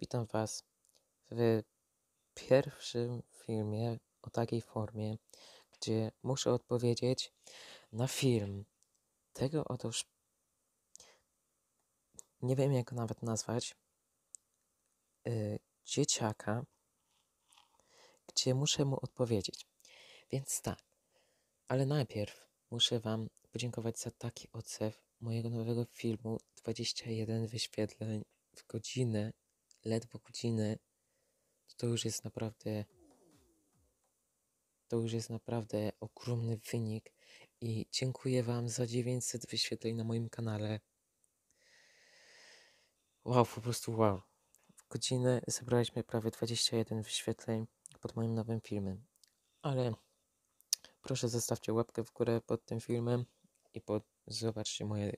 Witam Was w pierwszym filmie o takiej formie, gdzie muszę odpowiedzieć na film. Tego otóż nie wiem, jak go nawet nazwać. Yy, dzieciaka, gdzie muszę mu odpowiedzieć. Więc tak, ale najpierw muszę Wam podziękować za taki odsew mojego nowego filmu 21 wyświetleń w godzinę ledwo godzinę, to już jest naprawdę to już jest naprawdę ogromny wynik i dziękuję Wam za 900 wyświetleń na moim kanale. Wow, po prostu wow. W godzinę zebraliśmy prawie 21 wyświetleń pod moim nowym filmem. Ale proszę zostawcie łapkę w górę pod tym filmem i pod... zobaczcie moje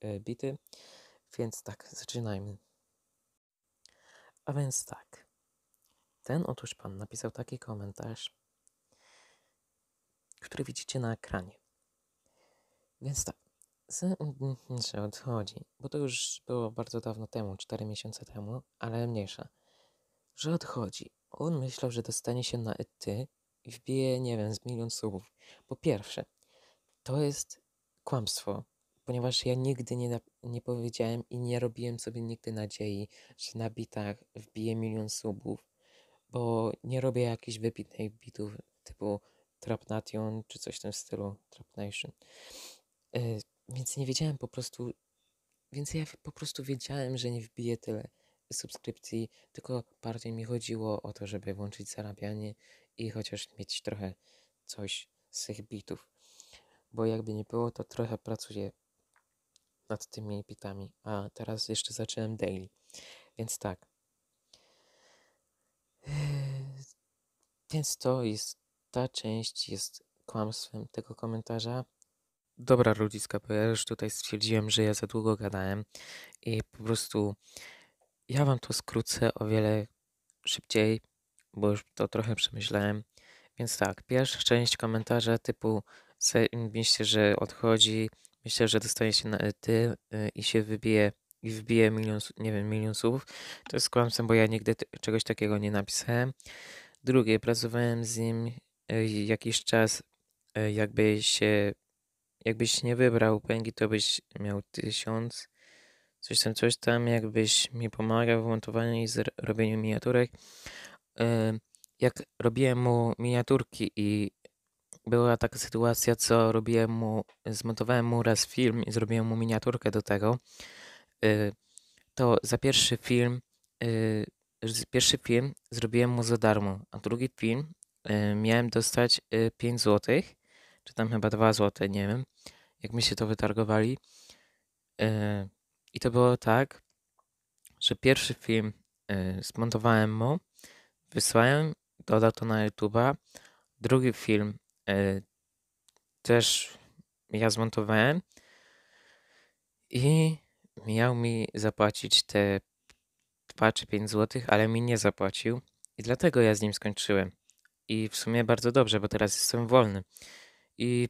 e, bity. Więc tak, zaczynajmy. A więc tak. Ten otóż pan napisał taki komentarz, który widzicie na ekranie. Więc tak, że odchodzi, bo to już było bardzo dawno temu, 4 miesiące temu, ale mniejsza, że odchodzi. On myślał, że dostanie się na ety i wbije, nie wiem, z milion słów. Po pierwsze, to jest kłamstwo ponieważ ja nigdy nie, nie powiedziałem i nie robiłem sobie nigdy nadziei, że na bitach wbiję milion subów, bo nie robię jakichś wybitnych bitów typu Trapnation czy coś w tym stylu, Trapnation. E, więc nie wiedziałem po prostu, więc ja po prostu wiedziałem, że nie wbiję tyle subskrypcji, tylko bardziej mi chodziło o to, żeby włączyć zarabianie i chociaż mieć trochę coś z tych bitów. Bo jakby nie było, to trochę pracuję nad tymi bitami, a teraz jeszcze zacząłem daily. Więc tak. Więc to jest, ta część jest kłamstwem tego komentarza. Dobra, ja już tutaj stwierdziłem, że ja za długo gadałem i po prostu ja wam to skrócę o wiele szybciej, bo już to trochę przemyślałem. Więc tak, pierwsza część komentarza typu myślę, że odchodzi, myślę, że dostanie się na ety i się wybije i wbije milion, nie wiem, milion słów, to jest kłamstwem, bo ja nigdy czegoś takiego nie napisałem. Drugie, pracowałem z nim e, jakiś czas, e, jakby się, jakbyś nie wybrał pęgi, to byś miał tysiąc, coś tam, coś tam, jakbyś mi pomagał w montowaniu i robieniu miniaturek. E, jak robiłem mu miniaturki i była taka sytuacja, co robiłem mu, zmontowałem mu raz film i zrobiłem mu miniaturkę do tego. Y, to za pierwszy film, y, pierwszy film zrobiłem mu za darmo, a drugi film y, miałem dostać 5 zł, czy tam chyba 2 zł, nie wiem, jak mi się to wytargowali. I to było tak, że pierwszy film zmontowałem mu, wysłałem, dodał to na YouTube'a, drugi film E, też ja zmontowałem i miał mi zapłacić te 2 czy 5 zł, ale mi nie zapłacił i dlatego ja z nim skończyłem. I w sumie bardzo dobrze, bo teraz jestem wolny. I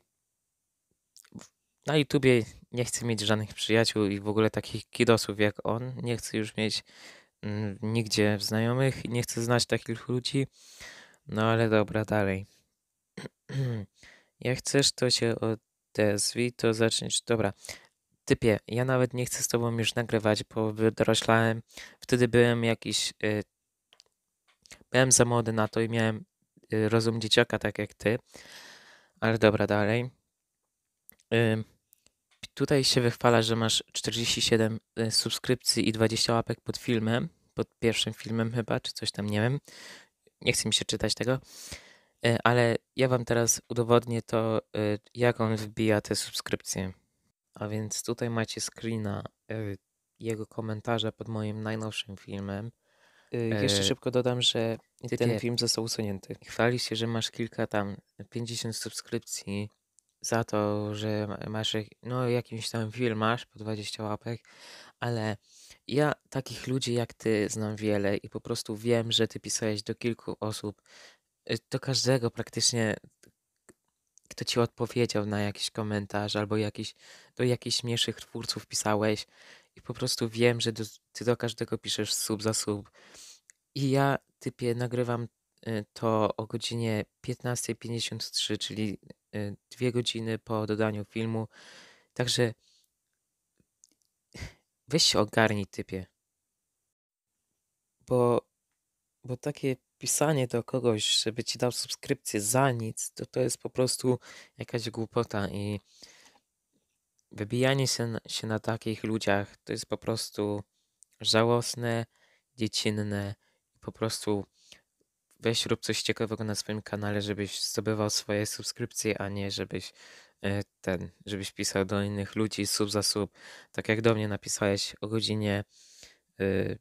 na YouTubie nie chcę mieć żadnych przyjaciół i w ogóle takich kidosów jak on. Nie chcę już mieć mm, nigdzie znajomych i nie chcę znać takich ludzi. No ale dobra, dalej. Hmm. Jak chcesz, to się odezwij, to zaczniesz. Dobra. Typie, ja nawet nie chcę z tobą już nagrywać, bo doroślałem. Wtedy byłem jakiś. Y, byłem za młody na to i miałem y, rozum dzieciaka, tak jak ty. Ale dobra, dalej. Y, tutaj się wychwala, że masz 47 y, subskrypcji i 20 łapek pod filmem. Pod pierwszym filmem chyba, czy coś tam, nie wiem. Nie chce mi się czytać tego. E, ale ja Wam teraz udowodnię to, e, jak on wbija te subskrypcje. A więc tutaj macie screena e, jego komentarza pod moim najnowszym filmem. Jeszcze szybko dodam, że ty, ten ty, film został usunięty. Chwali się, że masz kilka tam, 50 subskrypcji za to, że masz no, jakimś tam film masz po 20 łapek, ale ja takich ludzi jak ty znam wiele i po prostu wiem, że ty pisałeś do kilku osób, Y, do każdego praktycznie, kto ci odpowiedział na jakiś komentarz albo jakiś, do jakichś mniejszych twórców pisałeś i po prostu wiem, że do, ty do każdego piszesz sub za sub. I ja typie nagrywam y, to o godzinie 15.53, czyli y, dwie godziny po dodaniu filmu. Także weź się ogarnij typie. Bo, bo takie pisanie do kogoś, żeby ci dał subskrypcję za nic, to to jest po prostu jakaś głupota i wybijanie się na, się na takich ludziach to jest po prostu żałosne, dziecinne. Po prostu weź rób coś ciekawego na swoim kanale, żebyś zdobywał swoje subskrypcje, a nie żebyś e, ten, żebyś pisał do innych ludzi sub za sub. Tak jak do mnie napisałeś o godzinie y,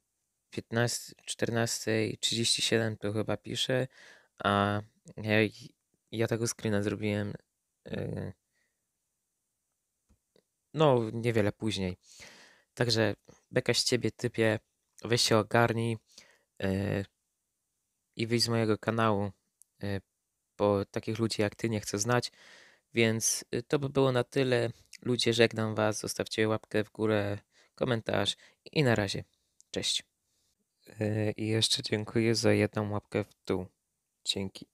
14.37 to chyba pisze, a ja, ja tego screena zrobiłem yy, no niewiele później. Także beka z ciebie typie, weź się ogarnij yy, i wyjdź z mojego kanału, yy, bo takich ludzi jak ty nie chcę znać. Więc y, to by było na tyle. Ludzie, żegnam was, zostawcie łapkę w górę, komentarz i na razie. Cześć. E, I jeszcze dziękuję za jedną łapkę w dół. Dzięki.